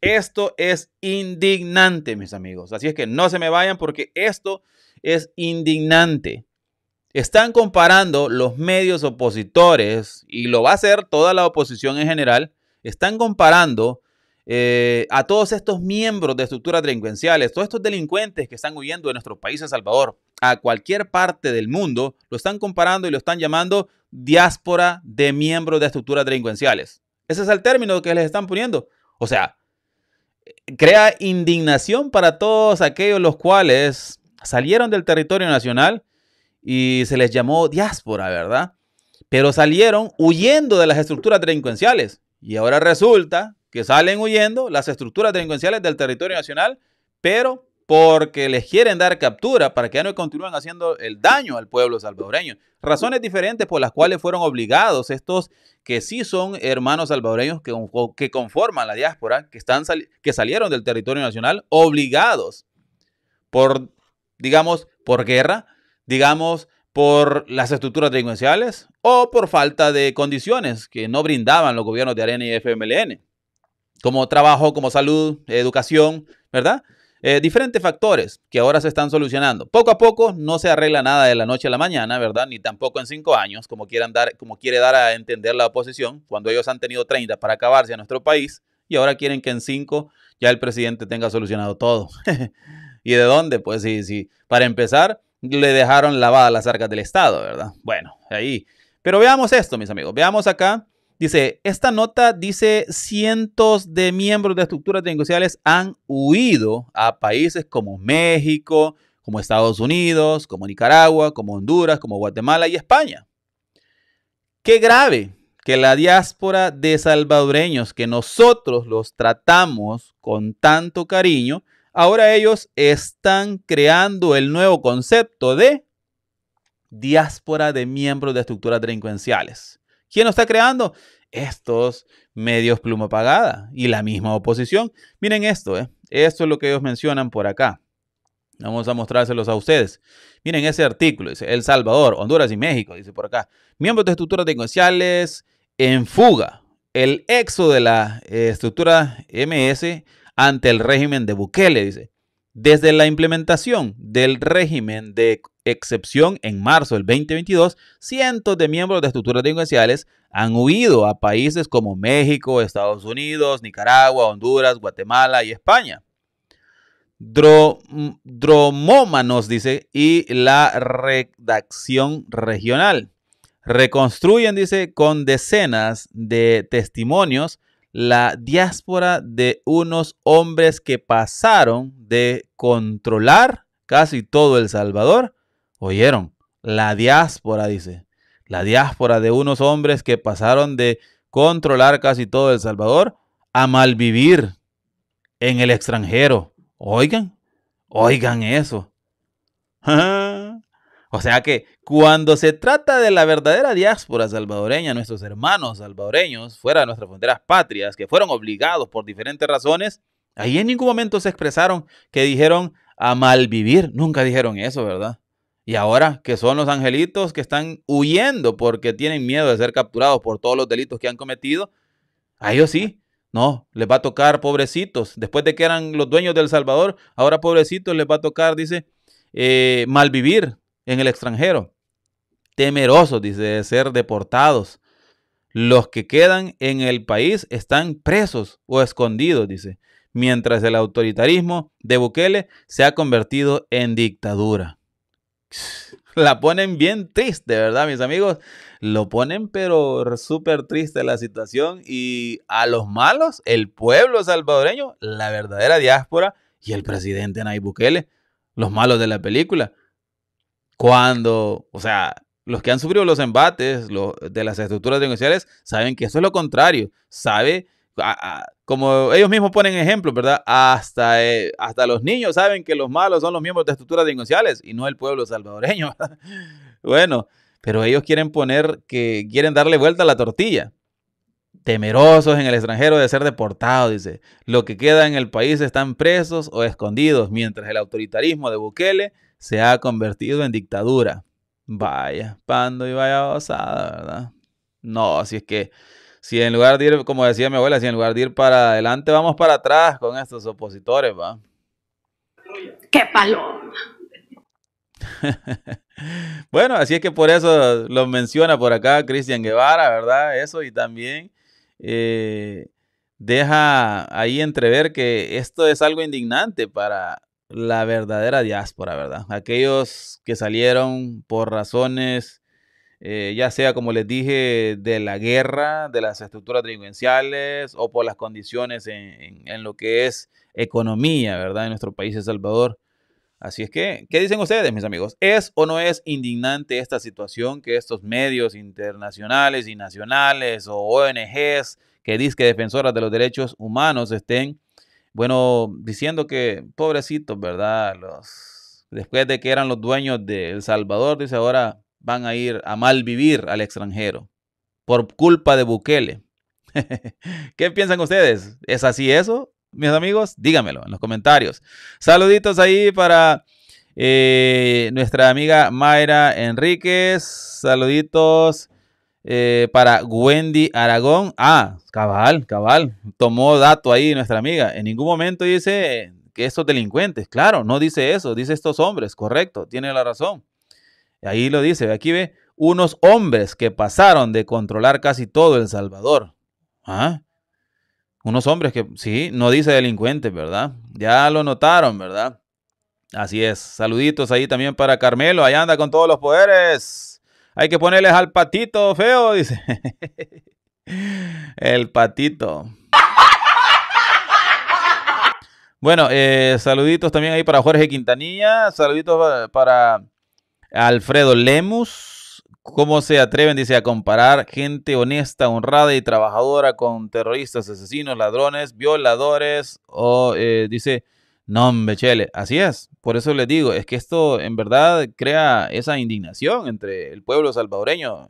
Esto es indignante, mis amigos. Así es que no se me vayan porque esto es indignante. Están comparando los medios opositores, y lo va a hacer toda la oposición en general, están comparando eh, a todos estos miembros de estructuras delincuenciales, todos estos delincuentes que están huyendo de nuestro país, El Salvador, a cualquier parte del mundo, lo están comparando y lo están llamando diáspora de miembros de estructuras delincuenciales. Ese es el término que les están poniendo. O sea, crea indignación para todos aquellos los cuales salieron del territorio nacional y se les llamó diáspora, ¿verdad? Pero salieron huyendo de las estructuras delincuenciales. Y ahora resulta que salen huyendo las estructuras delincuenciales del territorio nacional, pero porque les quieren dar captura para que no continúen haciendo el daño al pueblo salvadoreño. Razones diferentes por las cuales fueron obligados estos que sí son hermanos salvadoreños que, que conforman la diáspora, que, están que salieron del territorio nacional, obligados por, digamos, por guerra, digamos, por las estructuras delincuenciales o por falta de condiciones que no brindaban los gobiernos de Arena y FMLN, como trabajo, como salud, educación, ¿verdad? Eh, diferentes factores que ahora se están solucionando. Poco a poco no se arregla nada de la noche a la mañana, ¿verdad? Ni tampoco en cinco años, como, quieran dar, como quiere dar a entender la oposición, cuando ellos han tenido 30 para acabarse a nuestro país y ahora quieren que en cinco ya el presidente tenga solucionado todo. ¿Y de dónde? Pues sí, sí. Para empezar, le dejaron lavadas las arcas del Estado, ¿verdad? Bueno, ahí. Pero veamos esto, mis amigos. Veamos acá Dice, esta nota dice cientos de miembros de estructuras delincuenciales han huido a países como México, como Estados Unidos, como Nicaragua, como Honduras, como Guatemala y España. Qué grave que la diáspora de salvadoreños que nosotros los tratamos con tanto cariño, ahora ellos están creando el nuevo concepto de diáspora de miembros de estructuras delincuenciales. ¿Quién lo está creando? Estos medios pluma pagada y la misma oposición. Miren esto, ¿eh? esto es lo que ellos mencionan por acá. Vamos a mostrárselos a ustedes. Miren ese artículo, dice El Salvador, Honduras y México, dice por acá. Miembros de estructuras negociales en fuga. El exo de la eh, estructura MS ante el régimen de Bukele, dice. Desde la implementación del régimen de excepción, en marzo del 2022, cientos de miembros de estructuras delincuenciales han huido a países como México, Estados Unidos, Nicaragua, Honduras, Guatemala y España. Mm, dromómanos, dice, y la redacción regional. Reconstruyen, dice, con decenas de testimonios la diáspora de unos hombres que pasaron de controlar casi todo El Salvador ¿Oyeron? La diáspora, dice. La diáspora de unos hombres que pasaron de controlar casi todo El Salvador a malvivir en el extranjero. Oigan, oigan eso. o sea que cuando se trata de la verdadera diáspora salvadoreña, nuestros hermanos salvadoreños fuera de nuestras fronteras patrias, que fueron obligados por diferentes razones, ahí en ningún momento se expresaron que dijeron a malvivir. Nunca dijeron eso, ¿verdad? Y ahora que son los angelitos que están huyendo porque tienen miedo de ser capturados por todos los delitos que han cometido, a ellos sí, no, les va a tocar pobrecitos. Después de que eran los dueños del Salvador, ahora pobrecitos les va a tocar, dice, eh, malvivir en el extranjero. Temerosos, dice, de ser deportados. Los que quedan en el país están presos o escondidos, dice, mientras el autoritarismo de Bukele se ha convertido en dictadura. la ponen bien triste, ¿verdad, mis amigos? Lo ponen pero súper triste la situación y a los malos, el pueblo salvadoreño, la verdadera diáspora y el presidente Nayib Bukele, los malos de la película. Cuando, o sea, los que han sufrido los embates de las estructuras negociales saben que eso es lo contrario, sabe como ellos mismos ponen ejemplo, ¿verdad? Hasta, eh, hasta los niños saben que los malos son los miembros de estructuras denunciales y no el pueblo salvadoreño. bueno, pero ellos quieren poner que quieren darle vuelta a la tortilla. Temerosos en el extranjero de ser deportados, dice. Lo que queda en el país están presos o escondidos, mientras el autoritarismo de Bukele se ha convertido en dictadura. Vaya, pando y vaya osada, ¿verdad? No, si es que si en lugar de ir, como decía mi abuela, si en lugar de ir para adelante, vamos para atrás con estos opositores, ¿va? ¡Qué paloma! bueno, así es que por eso lo menciona por acá Cristian Guevara, ¿verdad? Eso y también eh, deja ahí entrever que esto es algo indignante para la verdadera diáspora, ¿verdad? Aquellos que salieron por razones eh, ya sea, como les dije, de la guerra, de las estructuras delincuenciales o por las condiciones en, lo que es economía, ¿verdad? En nuestro país, El Salvador. Así es que, ¿qué dicen ustedes, mis amigos? ¿Es o no es indignante esta situación que estos medios internacionales y nacionales o ONGs que dicen defensoras de los derechos humanos estén, bueno, diciendo que, pobrecitos, ¿verdad? Los, después de que eran los dueños de El Salvador, dice ahora van a ir a mal vivir al extranjero por culpa de Bukele. ¿Qué piensan ustedes? ¿Es así eso, mis amigos? Díganmelo en los comentarios. Saluditos ahí para eh, nuestra amiga Mayra Enríquez. Saluditos eh, para Wendy Aragón. Ah, cabal, cabal. Tomó dato ahí nuestra amiga. En ningún momento dice que estos delincuentes. Claro, no dice eso. Dice estos hombres. Correcto, tiene la razón. Ahí lo dice, aquí ve, unos hombres que pasaron de controlar casi todo El Salvador. ¿Ah? Unos hombres que, sí, no dice delincuentes, ¿verdad? Ya lo notaron, ¿verdad? Así es. Saluditos ahí también para Carmelo. Ahí anda con todos los poderes. Hay que ponerles al patito feo, dice. El patito. Bueno, eh, saluditos también ahí para Jorge Quintanilla. Saluditos para Alfredo Lemus, ¿cómo se atreven, dice, a comparar gente honesta, honrada y trabajadora con terroristas, asesinos, ladrones, violadores? O eh, dice, no, hombre, chele, así es. Por eso les digo, es que esto en verdad crea esa indignación entre el pueblo salvadoreño,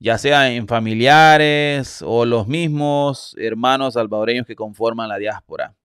ya sea en familiares o los mismos hermanos salvadoreños que conforman la diáspora.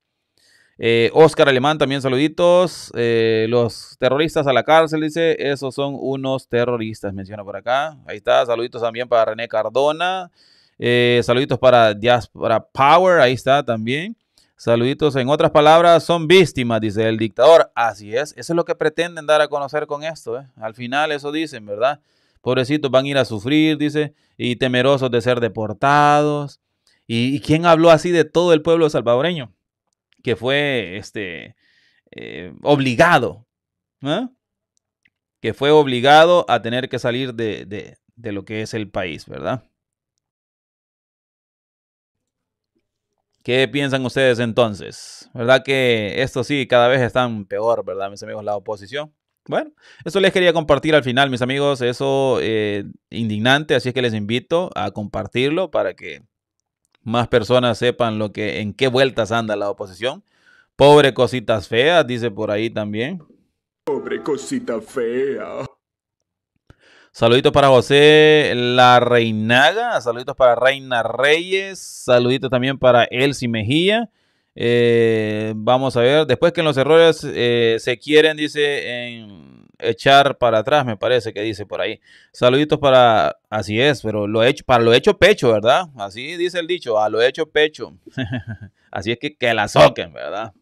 Oscar eh, Alemán también saluditos. Eh, los terroristas a la cárcel, dice, esos son unos terroristas, menciona por acá. Ahí está, saluditos también para René Cardona. Eh, saluditos para Diaspora Power, ahí está también. Saluditos, en otras palabras, son víctimas, dice el dictador. Así es, eso es lo que pretenden dar a conocer con esto. Al final eso dicen, ¿verdad? Pobrecitos van a ir a sufrir, dice, y temerosos de ser deportados. y quién habló así de todo el pueblo salvadoreño? que fue este, eh, obligado, que fue obligado a tener que salir de, lo que es el país, ¿verdad? ¿Qué piensan ustedes entonces? ¿Verdad que esto sí, cada vez está peor, ¿verdad, mis amigos, la oposición? Bueno, eso les quería compartir al final, mis amigos, eso eh, indignante, así es que les invito a compartirlo para que más personas sepan lo que, en qué vueltas anda la oposición. Pobre cositas feas, dice por ahí también. Pobre cosita fea. Saluditos para José La Reinaga, saluditos para Reina Reyes, saluditos también para Elsie Mejía. Eh, vamos a ver, después que en los errores eh, se quieren, dice en echar para atrás, me parece que dice por ahí. Saluditos para, así es, pero lo he hecho, para lo hecho pecho, ¿verdad? Así dice el dicho, a lo hecho pecho. así es que que la soquen, ¿verdad?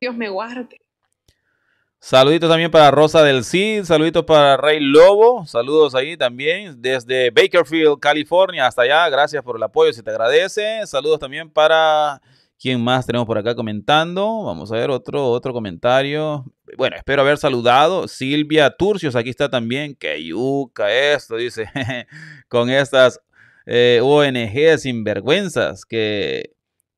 Dios me guarde. Saluditos también para Rosa del Cid, saluditos para Rey Lobo, saludos ahí también desde Bakerfield, California, hasta allá, gracias por el apoyo, si te agradece. Saludos también para ¿Quién más tenemos por acá comentando? Vamos a ver otro, otro comentario. Bueno, espero haber saludado. Silvia Turcios, aquí está también. Qué yuca esto, dice. con estas eh, ONG sinvergüenzas. Que,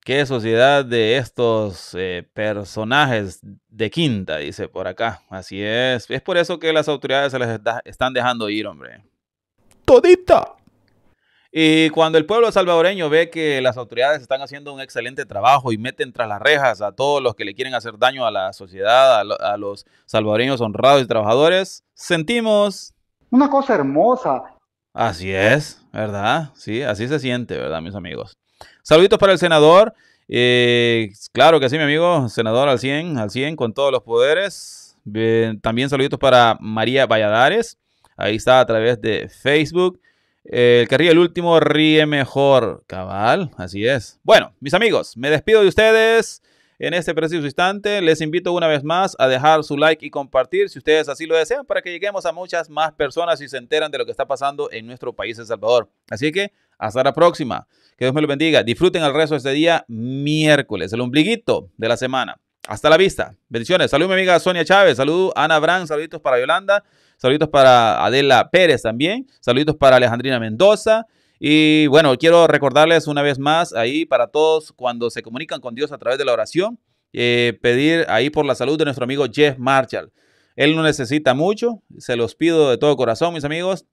qué sociedad de estos eh, personajes de quinta, dice por acá. Así es. Es por eso que las autoridades se las están dejando ir, hombre. Todita. Y cuando el pueblo salvadoreño ve que las autoridades están haciendo un excelente trabajo y meten tras las rejas a todos los que le quieren hacer daño a la sociedad, a, los salvadoreños honrados y trabajadores, sentimos... Una cosa hermosa. Así es, ¿verdad? Sí, así se siente, ¿verdad, mis amigos? Saluditos para el senador. Eh, claro que sí, mi amigo, senador al 100, al 100, con todos los poderes. también saluditos para María Valladares. Ahí está a través de Facebook. Eh, el que ríe el último ríe mejor. Cabal, así es. Bueno, mis amigos, me despido de ustedes en este preciso instante. Les invito una vez más a dejar su like y compartir si ustedes así lo desean para que lleguemos a muchas más personas y se enteran de lo que está pasando en nuestro país, El Salvador. Así que hasta la próxima. Que Dios me lo bendiga. Disfruten el resto de este día miércoles, el ombliguito de la semana. Hasta la vista. Bendiciones. Salud, mi amiga Sonia Chávez. Salud, Ana Brand. Saluditos para Yolanda. Saluditos para Adela Pérez también. Saluditos para Alejandrina Mendoza. Y bueno, quiero recordarles una vez más ahí para todos cuando se comunican con Dios a través de la oración, eh, pedir ahí por la salud de nuestro amigo Jeff Marshall. Él no necesita mucho, se los pido de todo corazón, mis amigos.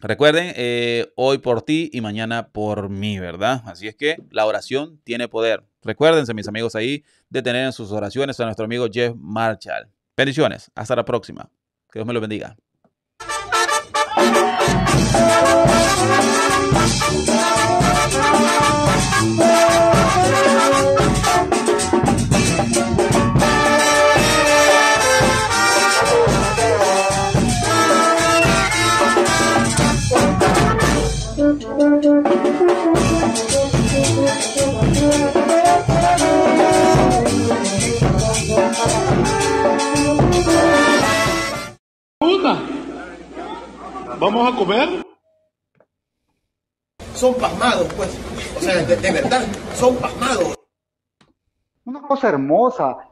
Recuerden, eh, hoy por ti y mañana por mí, ¿verdad? Así es que la oración tiene poder. Recuérdense, mis amigos, ahí de tener en sus oraciones a nuestro amigo Jeff Marshall. Bendiciones, hasta la próxima. Que Dios me lo bendiga. vamos a comer? Son pasmados, pues. O sea, de, verdad, son pasmados. Una cosa hermosa